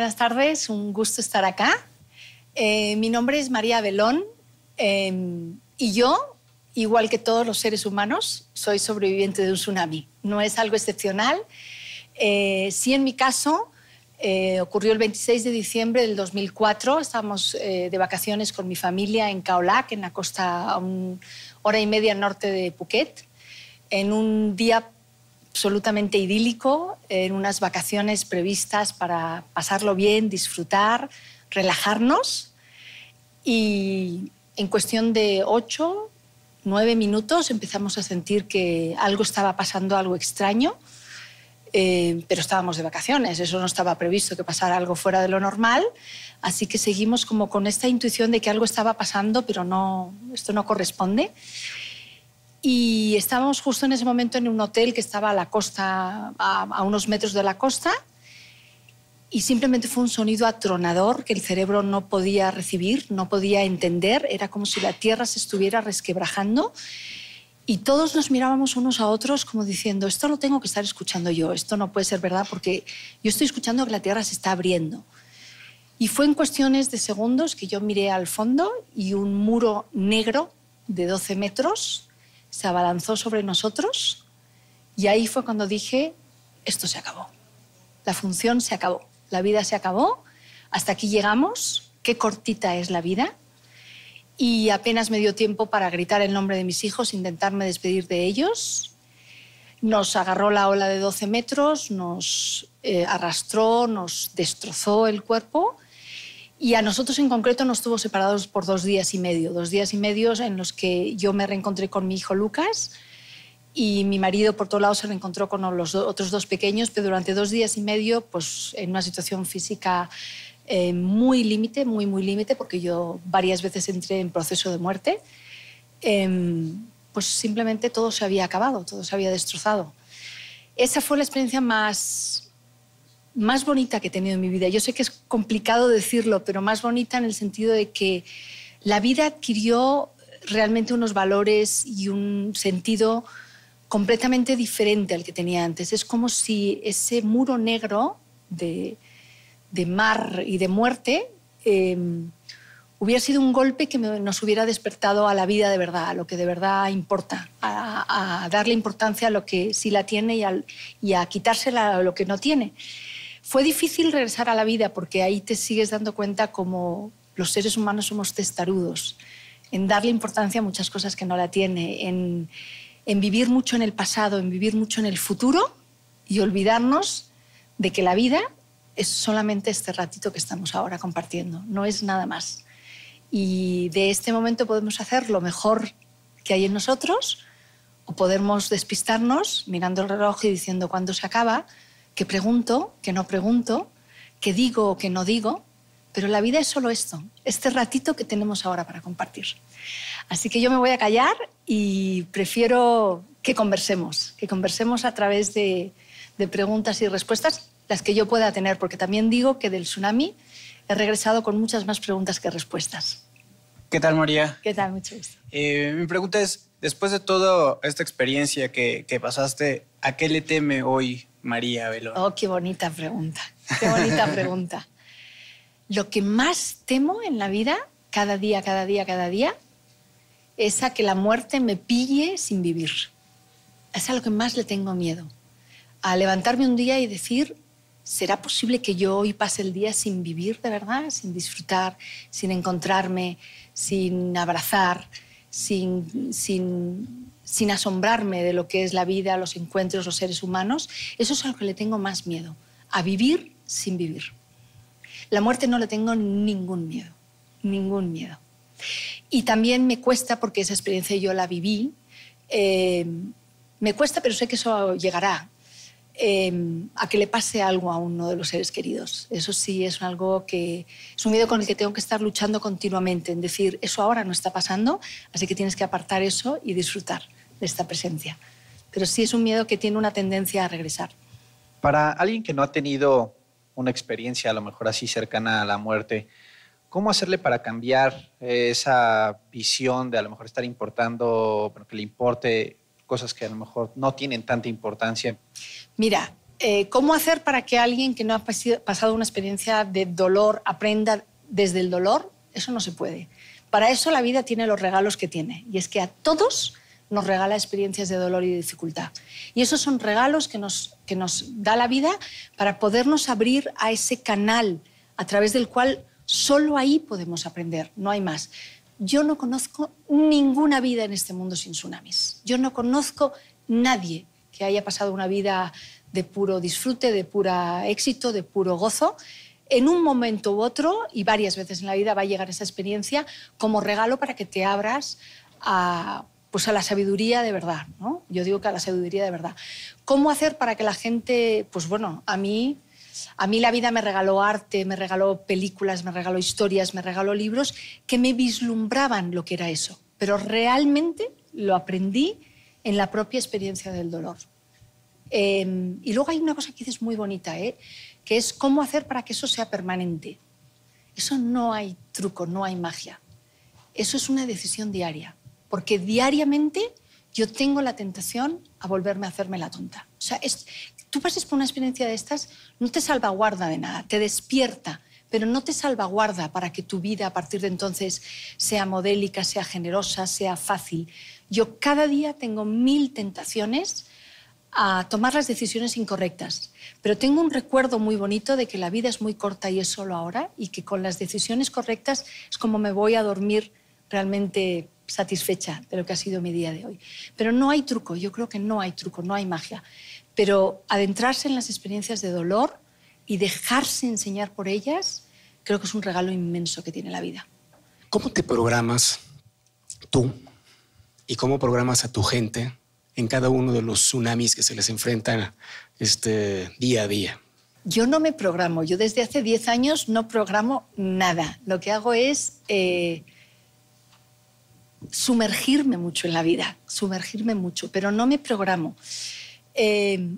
buenas tardes, un gusto estar acá. Eh, mi nombre es María Belón em, y yo, igual que todos los seres humanos, soy sobreviviente de un tsunami. No es algo excepcional. Eh, sí, en mi caso, eh, ocurrió el 26 de diciembre del 2004. Estábamos de vacaciones con mi familia en Kaolac, en la costa a una hora y media norte de Phuket, en un día absolutamente idílico, en unas vacaciones previstas para pasarlo bien, disfrutar, relajarnos. Y en cuestión de ocho, nueve minutos empezamos a sentir que algo estaba pasando, algo extraño, eh, pero estábamos de vacaciones, eso no estaba previsto que pasara algo fuera de lo normal, así que seguimos como con esta intuición de que algo estaba pasando, pero no, esto no corresponde. Y estábamos justo en ese momento en un hotel que estaba a la costa, a, unos metros de la costa, y simplemente fue un sonido atronador que el cerebro no podía recibir, no podía entender, era como si la tierra se estuviera resquebrajando y todos nos mirábamos unos a otros como diciendo, esto lo tengo que estar escuchando yo, esto no puede ser verdad porque yo estoy escuchando que la tierra se está abriendo. Y fue en cuestiones de segundos que yo miré al fondo y un muro negro de 12 metros se abalanzó sobre nosotros y ahí fue cuando dije, esto se acabó, la función se acabó, la vida se acabó, hasta aquí llegamos, qué cortita es la vida. Y apenas me dio tiempo para gritar el nombre de mis hijos, intentarme despedir de ellos. Nos agarró la ola de 12 metros, nos eh, arrastró, nos destrozó el cuerpo y a nosotros en concreto nos tuvo separados por dos días y medio, dos días y medio en los que yo me reencontré con mi hijo Lucas y mi marido por todos lado se reencontró con los otros dos pequeños, pero durante dos días y medio, pues en una situación física eh, muy límite, muy, muy límite, porque yo varias veces entré en proceso de muerte, em, pues simplemente todo se había acabado, todo se había destrozado. Esa fue la experiencia más, más bonita que he tenido en mi vida. Yo sé que es complicado decirlo, pero más bonita en el sentido de que la vida adquirió realmente unos valores y un sentido completamente diferente al que tenía antes. Es como si ese muro negro de, de mar y de muerte em, hubiera sido un golpe que nos hubiera despertado a la vida de verdad, a lo que de verdad importa, a, darle importancia a lo que sí la tiene y a, y a quitársela a lo que no tiene. Fue difícil regresar a la vida porque ahí te sigues dando cuenta como los seres humanos somos testarudos, en darle importancia a muchas cosas que no la tiene, en, en vivir mucho en el pasado, en vivir mucho en el futuro y olvidarnos de que la vida es solamente este ratito que estamos ahora compartiendo, no es nada más. Y de este momento podemos hacer lo mejor que hay en nosotros o podemos despistarnos mirando el reloj y diciendo cuándo se acaba, que pregunto, que no pregunto, que digo o que no digo, pero la vida es solo esto, este ratito que tenemos ahora para compartir. Así que yo me voy a callar y prefiero que conversemos, que conversemos a través de, preguntas y respuestas, las que yo pueda tener, porque también digo que del tsunami he regresado con muchas más preguntas que respuestas. ¿Qué tal, María? ¿Qué tal? Mucho gusto. Eh, mi pregunta es, después de toda esta experiencia que, que pasaste, ¿a qué le teme hoy María Belón? Oh, qué bonita pregunta. Qué bonita pregunta. Lo que más temo en la vida, cada día, cada día, cada día, es a que la muerte me pille sin vivir. Es a lo que más le tengo miedo. A levantarme un día y decir, ¿será posible que yo hoy pase el día sin vivir de verdad, sin disfrutar, sin encontrarme, sin abrazar, sin, sin sin asombrarme de lo que es la vida, los encuentros, los seres humanos, eso es a lo que le tengo más miedo, a vivir sin vivir. La muerte no le tengo ningún miedo, ningún miedo. Y también me cuesta, porque esa experiencia yo la viví, eh, me cuesta, pero sé que eso llegará, eh, a que le pase algo a uno de los seres queridos. Eso sí es algo que es un miedo con el que tengo que estar luchando continuamente, en decir, eso ahora no está pasando, así que tienes que apartar eso y disfrutar de esta presencia. Pero sí es un miedo que tiene una tendencia a regresar. Para alguien que no ha tenido una experiencia a lo mejor así cercana a la muerte, ¿cómo hacerle para cambiar eh, esa visión de a lo mejor estar importando, que le importe cosas que a lo mejor no tienen tanta importancia? Mira, eh, ¿cómo hacer para que alguien que no ha pasado una experiencia de dolor aprenda desde el dolor? Eso no se puede. Para eso la vida tiene los regalos que tiene. Y es que a todos nos regala experiencias de dolor y dificultad. Y esos son regalos que nos, que nos da la vida para podernos abrir a ese canal a través del cual solo ahí podemos aprender, no hay más. Yo no conozco ninguna vida en este mundo sin tsunamis. Yo no conozco nadie que haya pasado una vida de puro disfrute, de pura éxito, de puro gozo. En un momento u otro, y varias veces en la vida, va a llegar esa experiencia como regalo para que te abras a pues a la sabiduría de verdad, ¿no? Yo digo que a la sabiduría de verdad. ¿Cómo hacer para que la gente, pues bueno, a mí, a mí la vida me regaló arte, me regaló películas, me regaló historias, me regaló libros que me vislumbraban lo que era eso, pero realmente lo aprendí en la propia experiencia del dolor. Em, y luego hay una cosa que dices muy bonita, ¿eh? que es cómo hacer para que eso sea permanente. Eso no hay truco, no hay magia. Eso es una decisión diaria porque diariamente yo tengo la tentación a volverme a hacerme la tonta. O sea, es, tú pases por una experiencia de estas, no te salvaguarda de nada, te despierta, pero no te salvaguarda para que tu vida a partir de entonces sea modélica, sea generosa, sea fácil. Yo cada día tengo mil tentaciones a tomar las decisiones incorrectas, pero tengo un recuerdo muy bonito de que la vida es muy corta y es solo ahora y que con las decisiones correctas es como me voy a dormir realmente satisfecha de lo que ha sido mi día de hoy. Pero no hay truco, yo creo que no hay truco, no hay magia. Pero adentrarse en las experiencias de dolor y dejarse enseñar por ellas, creo que es un regalo inmenso que tiene la vida. ¿Cómo te programas tú y cómo programas a tu gente en cada uno de los tsunamis que se les enfrentan este, día a día? Yo no me programo, yo desde hace 10 años no programo nada. Lo que hago es... Eh, sumergirme mucho en la vida, sumergirme mucho, pero no me programo. Eh,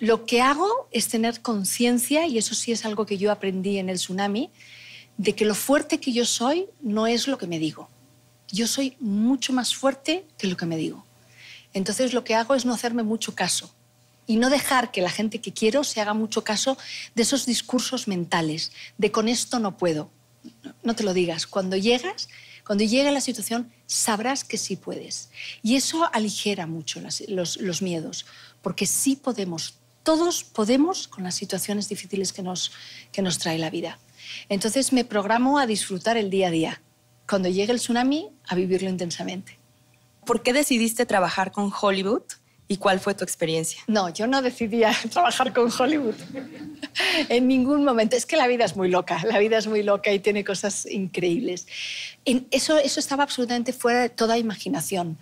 lo que hago es tener conciencia, y eso sí es algo que yo aprendí en el tsunami, de que lo fuerte que yo soy no es lo que me digo. Yo soy mucho más fuerte que lo que me digo. Entonces lo que hago es no hacerme mucho caso y no dejar que la gente que quiero se haga mucho caso de esos discursos mentales, de con esto no puedo. No te lo digas. Cuando llegas, cuando llegue la situación, sabrás que sí puedes. Y eso aligera mucho los, miedos, porque sí podemos, todos podemos con las situaciones difíciles que nos, que nos trae la vida. Entonces me programo a disfrutar el día a día. Cuando llegue el tsunami, a vivirlo intensamente. ¿Por qué decidiste trabajar con Hollywood? ¿Y cuál fue tu experiencia? No, yo no decidí trabajar con Hollywood en ningún momento. Es que la vida es muy loca, la vida es muy loca y tiene cosas increíbles. Eso, eso estaba absolutamente fuera de toda imaginación.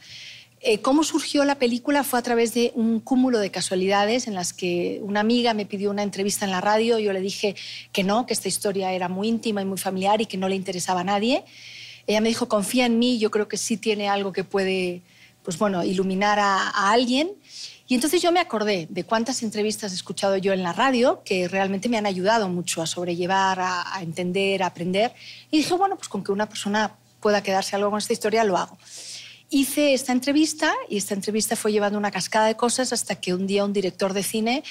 Eh, cómo surgió la película fue a través de un cúmulo de casualidades en las que una amiga me pidió una entrevista en la radio, yo le dije que no, que esta historia era muy íntima y muy familiar y que no le interesaba a nadie. Ella me dijo, confía en mí, yo creo que sí tiene algo que puede pues bueno, iluminar a, alguien. Y entonces yo me acordé de cuántas entrevistas he escuchado yo en la radio que realmente me han ayudado mucho a sobrellevar, a, a entender, a aprender. Y dije, bueno, pues con que una persona pueda quedarse algo con esta historia, lo hago. Hice esta entrevista y esta entrevista fue llevando una cascada de cosas hasta que un día un director de cine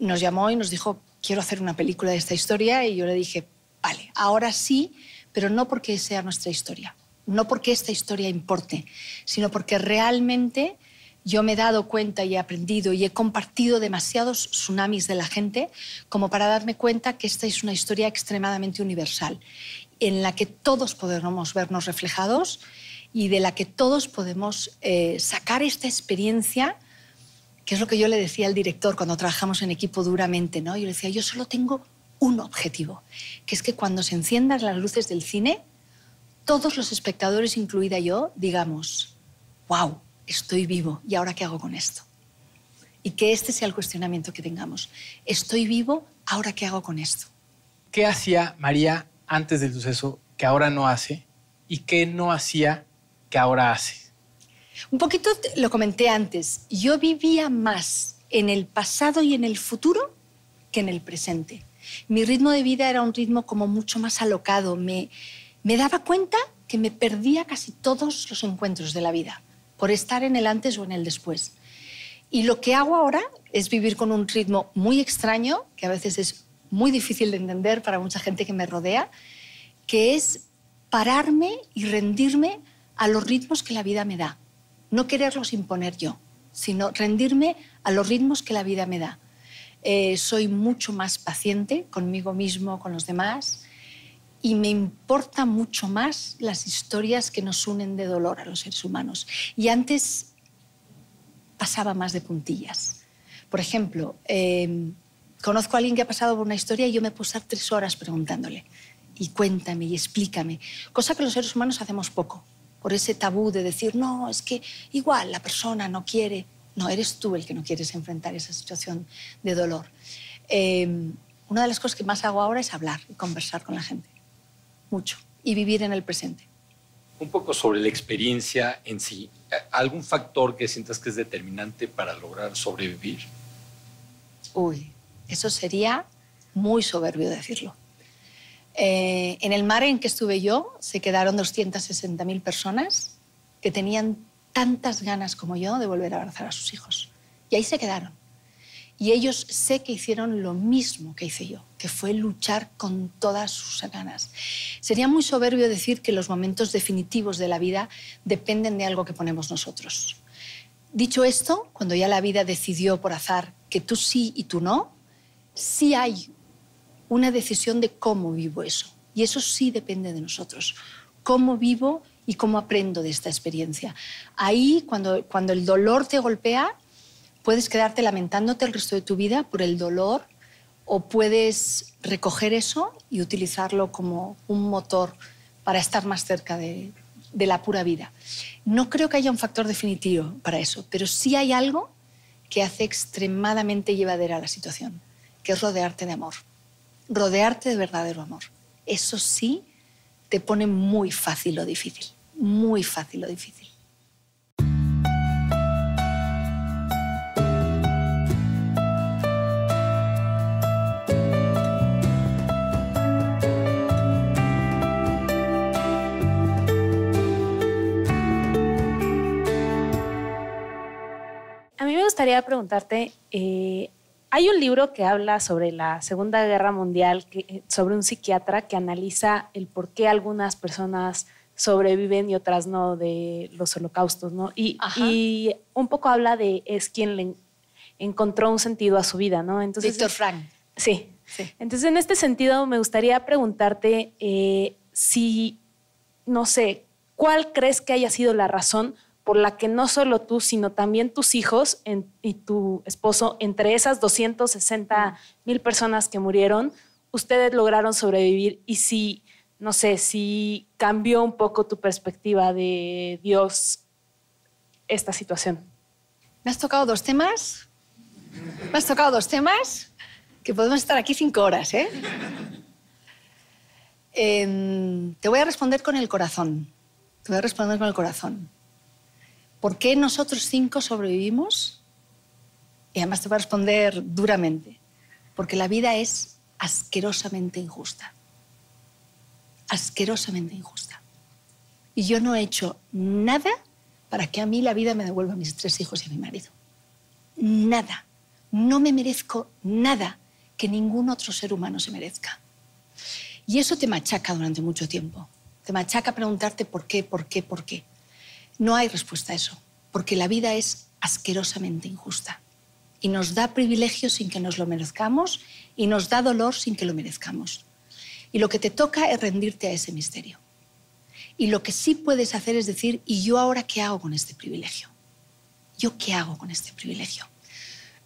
nos llamó y nos dijo, quiero hacer una película de esta historia. Y yo le dije, vale, ahora sí, pero no porque sea nuestra historia, no porque esta historia importe, sino porque realmente yo me he dado cuenta y he aprendido y he compartido demasiados tsunamis de la gente como para darme cuenta que esta es una historia extremadamente universal, en la que todos podemos vernos reflejados y de la que todos podemos eh, sacar esta experiencia, que es lo que yo le decía al director cuando trabajamos en equipo duramente, ¿no? Yo le decía, yo solo tengo un objetivo, que es que cuando se enciendan las luces del cine, todos los espectadores, incluida yo, digamos, wow, estoy vivo, ¿y ahora qué hago con esto? Y que este sea el cuestionamiento que tengamos. Estoy vivo, ¿ahora qué hago con esto? ¿Qué hacía María antes del suceso que ahora no hace y qué no hacía que ahora hace? Un poquito lo comenté antes. Yo vivía más en el pasado y en el futuro que en el presente. Mi ritmo de vida era un ritmo como mucho más alocado. Me, me daba cuenta que me perdía casi todos los encuentros de la vida por estar en el antes o en el después. Y lo que hago ahora es vivir con un ritmo muy extraño, que a veces es muy difícil de entender para mucha gente que me rodea, que es pararme y rendirme a los ritmos que la vida me da. No quererlos imponer yo, sino rendirme a los ritmos que la vida me da. Eh, soy mucho más paciente conmigo mismo, con los demás y me importa mucho más las historias que nos unen de dolor a los seres humanos. Y antes pasaba más de puntillas. Por ejemplo, em, conozco a alguien que ha pasado por una historia y yo me puse a tres horas preguntándole y cuéntame y explícame, cosa que los seres humanos hacemos poco, por ese tabú de decir, no, es que igual la persona no quiere, no, eres tú el que no quieres enfrentar esa situación de dolor. Em, una de las cosas que más hago ahora es hablar y conversar con la gente mucho y vivir en el presente. Un poco sobre la experiencia en sí. ¿Algún factor que sientas que es determinante para lograr sobrevivir? Uy, eso sería muy soberbio decirlo. Eh, en el mar en que estuve yo se quedaron 260.000 personas que tenían tantas ganas como yo de volver a abrazar a sus hijos. Y ahí se quedaron. Y ellos sé que hicieron lo mismo que hice yo, que fue luchar con todas sus ganas. Sería muy soberbio decir que los momentos definitivos de la vida dependen de algo que ponemos nosotros. Dicho esto, cuando ya la vida decidió por azar que tú sí y tú no, sí hay una decisión de cómo vivo eso. Y eso sí depende de nosotros. Cómo vivo y cómo aprendo de esta experiencia. Ahí, cuando, cuando el dolor te golpea, puedes quedarte lamentándote el resto de tu vida por el dolor o puedes recoger eso y utilizarlo como un motor para estar más cerca de, la pura vida. No creo que haya un factor definitivo para eso, pero sí hay algo que hace extremadamente llevadera la situación, que es rodearte de amor, rodearte de verdadero amor. Eso sí te pone muy fácil o difícil, muy fácil o difícil. gustaría preguntarte, eh, hay un libro que habla sobre la Segunda Guerra Mundial, eh, sobre un psiquiatra que analiza el por qué algunas personas sobreviven y otras no de los holocaustos, ¿no? Y, un poco habla de es quien le encontró un sentido a su vida, ¿no? Entonces, Víctor Frank. Sí. Entonces, en este sentido, me gustaría preguntarte eh, si, no sé, ¿cuál crees que haya sido la razón por la que no solo tú, sino también tus hijos y tu esposo, entre esas 260.000 personas que murieron, ustedes lograron sobrevivir y si, no sé, si cambió un poco tu perspectiva de Dios esta situación. Me has tocado dos temas, me has tocado dos temas que podemos estar aquí cinco horas, Eh, em, te voy a responder con el corazón. Te voy a responder con el corazón. ¿por qué nosotros cinco sobrevivimos? Y además te voy a responder duramente, porque la vida es asquerosamente injusta. Asquerosamente injusta. Y yo no he hecho nada para que a mí la vida me devuelva a mis tres hijos y a mi marido. Nada. No me merezco nada que ningún otro ser humano se merezca. Y eso te machaca durante mucho tiempo. Te machaca preguntarte por qué, por qué, por qué. No hay respuesta a eso, porque la vida es asquerosamente injusta y nos da privilegio sin que nos lo merezcamos y nos da dolor sin que lo merezcamos. Y lo que te toca es rendirte a ese misterio. Y lo que sí puedes hacer es decir, ¿y yo ahora qué hago con este privilegio? ¿Yo qué hago con este privilegio?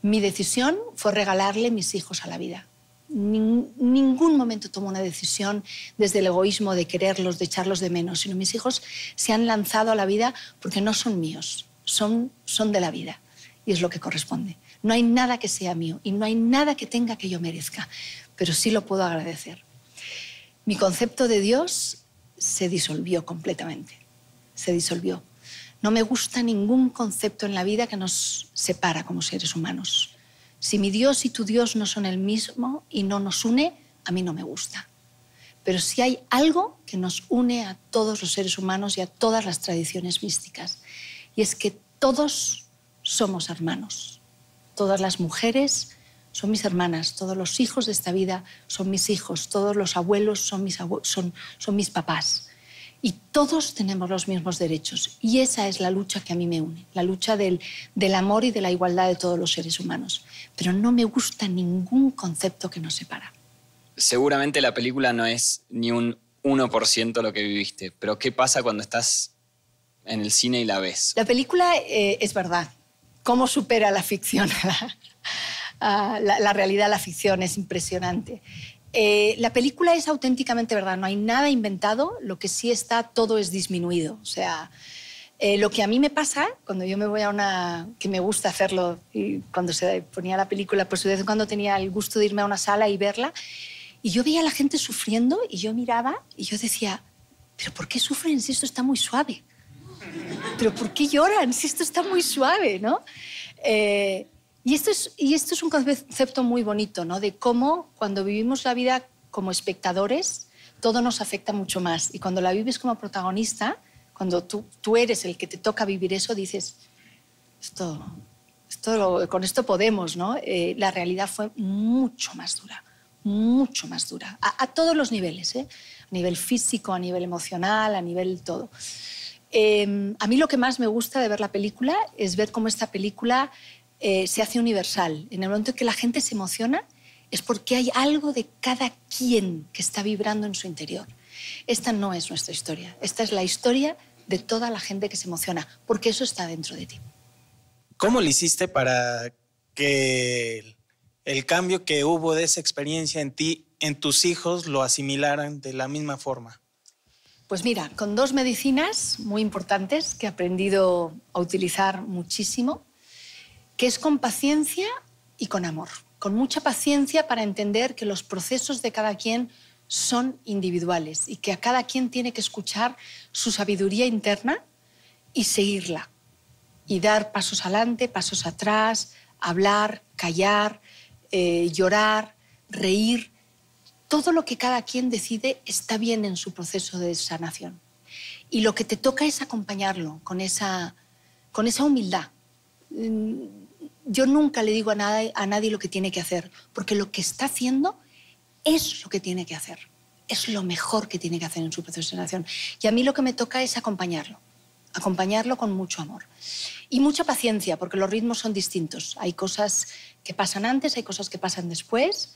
Mi decisión fue regalarle mis hijos a la vida ningún momento tomo una decisión desde el egoísmo de quererlos, de echarlos de menos, sino mis hijos se han lanzado a la vida porque no son míos, son, son de la vida y es lo que corresponde. No hay nada que sea mío y no hay nada que tenga que yo merezca, pero sí lo puedo agradecer. Mi concepto de Dios se disolvió completamente, se disolvió. No me gusta ningún concepto en la vida que nos separa como seres humanos si mi Dios y tu Dios no son el mismo y no nos une, a mí no me gusta. Pero si hay algo que nos une a todos los seres humanos y a todas las tradiciones místicas. Y es que todos somos hermanos. Todas las mujeres son mis hermanas, todos los hijos de esta vida son mis hijos, todos los abuelos son mis, son mis papás y todos tenemos los mismos derechos. Y esa es la lucha que a mí me une, la lucha del, amor y de la igualdad de todos los seres humanos. Pero no me gusta ningún concepto que nos separa. Seguramente la película no es ni un 1% lo que viviste, pero ¿qué pasa cuando estás en el cine y la ves? La película eh, es verdad. ¿Cómo supera la ficción? Ah, a la realidad, la ficción es impresionante. Eh, la película es auténticamente verdad, no hay nada inventado, lo que sí está todo es disminuido. O sea, eh, lo que a mí me pasa cuando yo me voy a una, que me gusta hacerlo, y cuando se ponía la película, por pues, su vez cuando tenía el gusto de irme a una sala y verla, y yo veía a la gente sufriendo y yo miraba y yo decía, pero ¿por qué sufren si esto está muy suave? ¿Pero por qué lloran si esto está muy suave? ¿no? Eh, y esto, es, y esto es un concepto muy bonito, ¿no? De cómo cuando vivimos la vida como espectadores, todo nos afecta mucho más. Y cuando la vives como protagonista, cuando tú, tú eres el que te toca vivir eso, dices, esto, esto, con esto podemos, ¿no? Eh, la realidad fue mucho más dura, mucho más dura, a, todos los niveles, ¿eh? A nivel físico, a nivel emocional, a nivel todo. Em, a mí lo que más me gusta de ver la película es ver cómo esta película eh, se hace universal. En el momento en que la gente se emociona es porque hay algo de cada quien que está vibrando en su interior. Esta no es nuestra historia, esta es la historia de toda la gente que se emociona, porque eso está dentro de ti. ¿Cómo le hiciste para que el cambio que hubo de esa experiencia en ti, en tus hijos, lo asimilaran de la misma forma? Pues mira, con dos medicinas muy importantes que he aprendido a utilizar muchísimo, que es con paciencia y con amor, con mucha paciencia para entender que los procesos de cada quien son individuales y que a cada quien tiene que escuchar su sabiduría interna y seguirla y dar pasos adelante, pasos atrás, hablar, callar, eh, llorar, reír. Todo lo que cada quien decide está bien en su proceso de sanación. Y lo que te toca es acompañarlo con esa, con esa humildad. Mm, yo nunca le digo a, nada, a nadie lo que tiene que hacer, porque lo que está haciendo es lo que tiene que hacer, es lo mejor que tiene que hacer en su proceso de sanación. Y a mí lo que me toca es acompañarlo, acompañarlo con mucho amor y mucha paciencia, porque los ritmos son distintos. Hay cosas que pasan antes, hay cosas que pasan después,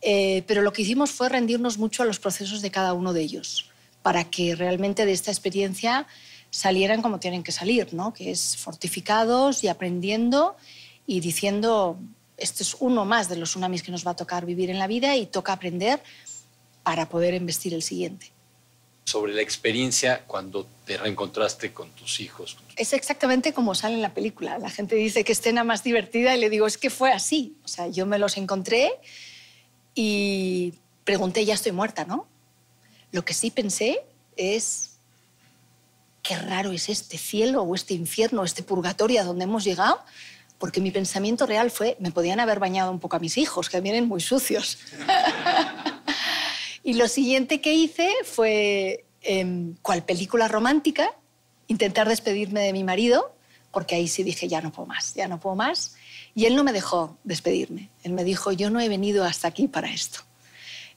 eh, pero lo que hicimos fue rendirnos mucho a los procesos de cada uno de ellos, para que realmente de esta experiencia salieran como tienen que salir, ¿no? que es fortificados y aprendiendo y diciendo, esto es uno más de los tsunamis que nos va a tocar vivir en la vida y toca aprender para poder investir el siguiente. Sobre la experiencia cuando te reencontraste con tus hijos. Es exactamente como sale en la película. La gente dice que escena más divertida y le digo, es que fue así. O sea, yo me los encontré y pregunté, ya estoy muerta, ¿no? Lo que sí pensé es, qué raro es este cielo o este infierno, este purgatorio a donde hemos llegado porque mi pensamiento real fue, me podían haber bañado un poco a mis hijos, que vienen muy sucios. y lo siguiente que hice fue, em, cual película romántica, intentar despedirme de mi marido, porque ahí sí dije, ya no puedo más, ya no puedo más. Y él no me dejó despedirme. Él me dijo, yo no he venido hasta aquí para esto.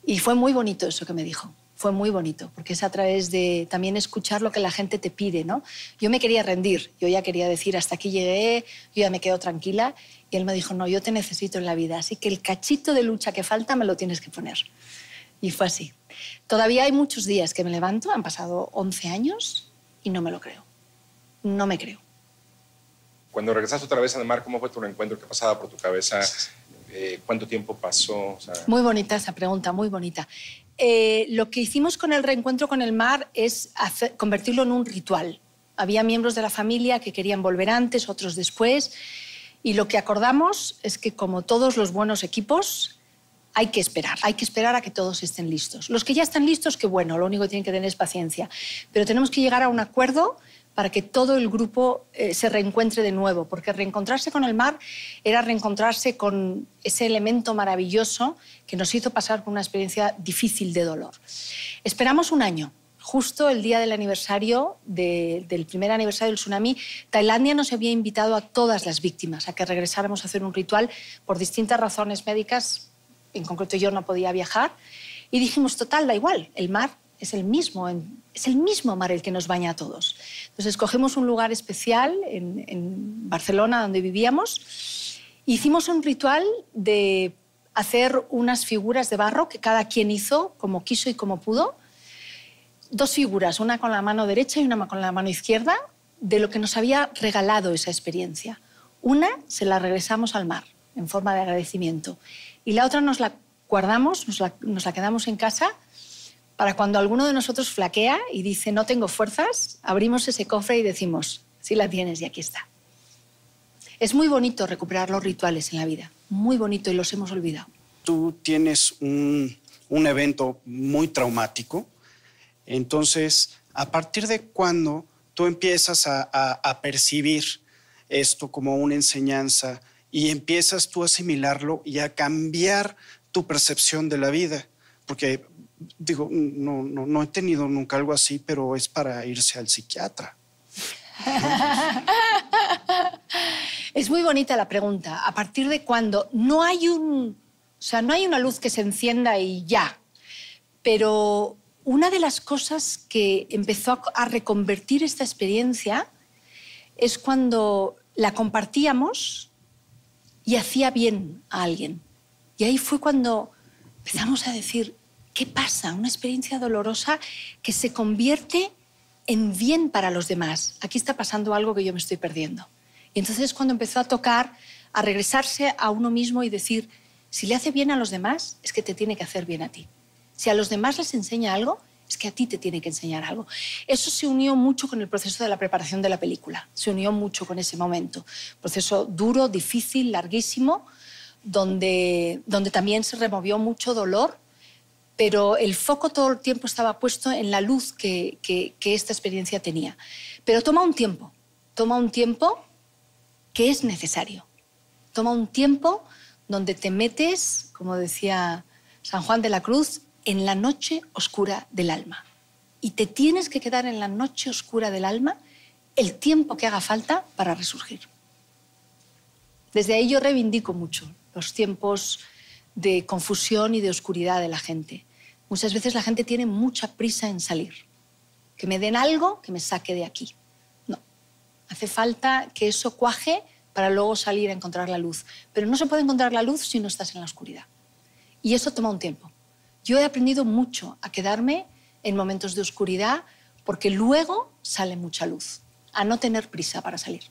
Y fue muy bonito eso que me dijo fue muy bonito, porque es a través de también escuchar lo que la gente te pide, ¿no? Yo me quería rendir, yo ya quería decir, hasta aquí llegué, yo ya me quedo tranquila, y él me dijo, no, yo te necesito en la vida, así que el cachito de lucha que falta me lo tienes que poner. Y fue así. Todavía hay muchos días que me levanto, han pasado 11 años, y no me lo creo. No me creo. Cuando regresaste otra vez a Mar, ¿cómo fue tu reencuentro? ¿Qué pasaba por tu cabeza? Eh, ¿Cuánto tiempo pasó? Muy bonita esa pregunta, muy bonita. Eh, lo que hicimos con el reencuentro con el mar es convertirlo en un ritual. Había miembros de la familia que querían volver antes, otros después, y lo que acordamos es que, como todos los buenos equipos, hay que esperar, hay que esperar a que todos estén listos. Los que ya están listos, qué bueno, lo único que tienen que tener es paciencia, pero tenemos que llegar a un acuerdo para que todo el grupo eh, se reencuentre de nuevo, porque reencontrarse con el mar era reencontrarse con ese elemento maravilloso que nos hizo pasar por una experiencia difícil de dolor. Esperamos un año. Justo el día del aniversario, del primer aniversario del tsunami, Tailandia nos había invitado a todas las víctimas a que regresáramos a hacer un ritual por distintas razones médicas. En concreto, yo no podía viajar. Y dijimos, total, da igual, el mar es el mismo, es el mismo mar el que nos baña a todos. Entonces escogemos un lugar especial en, Barcelona donde vivíamos. E hicimos un ritual de hacer unas figuras de barro que cada quien hizo como quiso y como pudo. Dos figuras, una con la mano derecha y una con la mano izquierda, de lo que nos había regalado esa experiencia. Una se la regresamos al mar en forma de agradecimiento y la otra nos la guardamos, nos la quedamos en casa para cuando alguno de nosotros flaquea y dice no tengo fuerzas, abrimos ese cofre y decimos, sí la tienes y aquí está. Es muy bonito recuperar los rituales en la vida, muy bonito y los hemos olvidado. Tú tienes un, evento muy traumático, entonces, ¿a partir de cuándo tú empiezas a, a percibir esto como una enseñanza y empiezas tú a asimilarlo y a cambiar tu percepción de la vida? Porque digo, no, no, he tenido nunca algo así, pero es para irse al psiquiatra. es muy bonita la pregunta. ¿A partir de cuándo? No hay un. O sea, no hay una luz que se encienda y ya. Pero una de las cosas que empezó a reconvertir esta experiencia es cuando la compartíamos y hacía bien a alguien. Y ahí fue cuando empezamos a decir, ¿Qué pasa? Una experiencia dolorosa que se convierte en bien para los demás. Aquí está pasando algo que yo me estoy perdiendo. Y entonces cuando empezó a tocar, a regresarse a uno mismo y decir, si le hace bien a los demás, es que te tiene que hacer bien a ti. Si a los demás les enseña algo, es que a ti te tiene que enseñar algo. Eso se unió mucho con el proceso de la preparación de la película, se unió mucho con ese momento. Proceso duro, difícil, larguísimo, donde, donde también se removió mucho dolor pero el foco todo el tiempo estaba puesto en la luz que, esta experiencia tenía. Pero toma un tiempo, toma un tiempo que es necesario, toma un tiempo donde te metes, como decía San Juan de la Cruz, en la noche oscura del alma. Y te tienes que quedar en la noche oscura del alma el tiempo que haga falta para resurgir. Desde ahí yo reivindico mucho los tiempos de confusión y de oscuridad de la gente. Muchas veces la gente tiene mucha prisa en salir. Que me den algo que me saque de aquí. No. Hace falta que eso cuaje para luego salir a encontrar la luz. Pero no se puede encontrar la luz si no estás en la oscuridad. Y eso toma un tiempo. Yo he aprendido mucho a quedarme en momentos de oscuridad porque luego sale mucha luz, a no tener prisa para salir.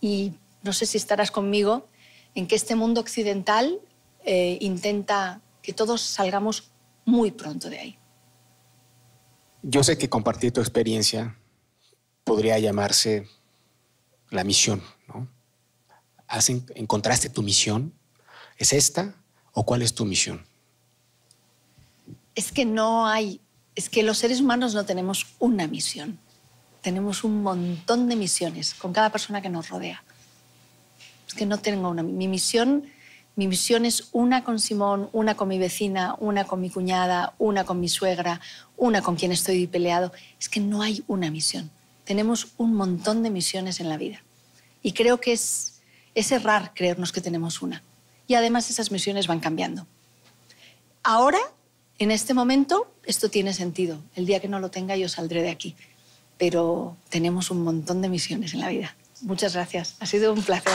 Y no sé si estarás conmigo en que este mundo occidental eh, intenta que todos salgamos muy pronto de ahí. Yo sé que compartir tu experiencia podría llamarse la misión, ¿no? ¿Encontraste tu misión? ¿Es esta o cuál es tu misión? Es que no hay, es que los seres humanos no tenemos una misión, tenemos un montón de misiones con cada persona que nos rodea. Es que no tengo una, mi misión mi misión es una con Simón, una con mi vecina, una con mi cuñada, una con mi suegra, una con quien estoy peleado. Es que no hay una misión. Tenemos un montón de misiones en la vida. Y creo que es, es errar creernos que tenemos una. Y además esas misiones van cambiando. Ahora, en este momento, esto tiene sentido. El día que no lo tenga, yo saldré de aquí. Pero tenemos un montón de misiones en la vida. Muchas gracias. Ha sido un placer.